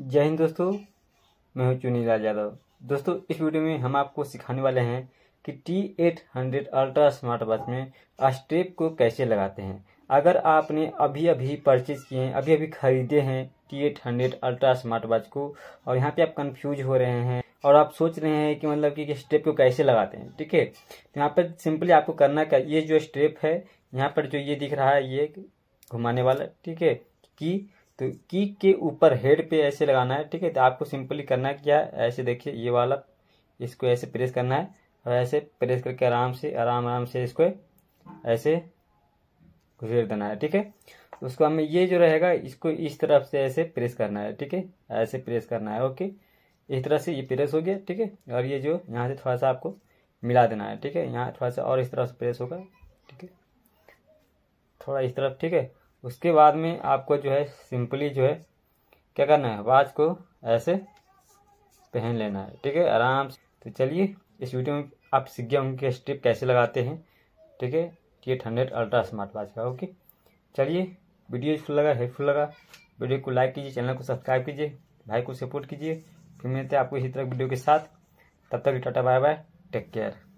जय हिंद दोस्तों मैं हूं लाल यादव दोस्तों इस वीडियो में हम आपको सिखाने वाले हैं कि T eight hundred ultra smart watch में स्टेप को कैसे लगाते हैं अगर आपने अभी अभी परचेज किए हैं अभी अभी खरीदे हैं T eight hundred ultra smart watch को और यहाँ पे आप कंफ्यूज हो रहे हैं और आप सोच रहे हैं कि मतलब कि स्टेप को कैसे लगाते हैं ठीक है तो यहाँ पर सिंपली आपको करना क्या ये जो स्टेप है यहाँ पर जो ये दिख रहा है ये घुमाने वाला ठीक है कि तो की के ऊपर हेड पे ऐसे लगाना है ठीक है तो आपको सिंपली करना है क्या ऐसे देखिए ये वाला इसको ऐसे प्रेस करना है और ऐसे प्रेस करके आराम से आराम आराम से इसको ऐसे घुसेर देना है ठीक है तो उसको हमें ये जो रहेगा इसको इस तरफ से ऐसे प्रेस करना है ठीक है ऐसे प्रेस करना है ओके इस तरह से ये प्रेस हो गया ठीक है और ये जो यहाँ से थोड़ा सा आपको मिला देना है ठीक है यहाँ थोड़ा सा और इस तरफ से प्रेस होगा ठीक है थोड़ा इस तरफ ठीक है उसके बाद में आपको जो है सिंपली जो है क्या करना है वाच को ऐसे पहन लेना है ठीक है आराम से तो चलिए इस वीडियो में आप सीख गया उनके स्ट्रिप कैसे लगाते हैं ठीक है eight hundred ultra smart watch का ओके चलिए वीडियो यूजफुल लगा हेल्पफुल लगा वीडियो को लाइक कीजिए चैनल को सब्सक्राइब कीजिए भाई को सपोर्ट कीजिए फिर मिलते हैं आपको इसी तरह वीडियो के साथ तब तक tata bye bye take care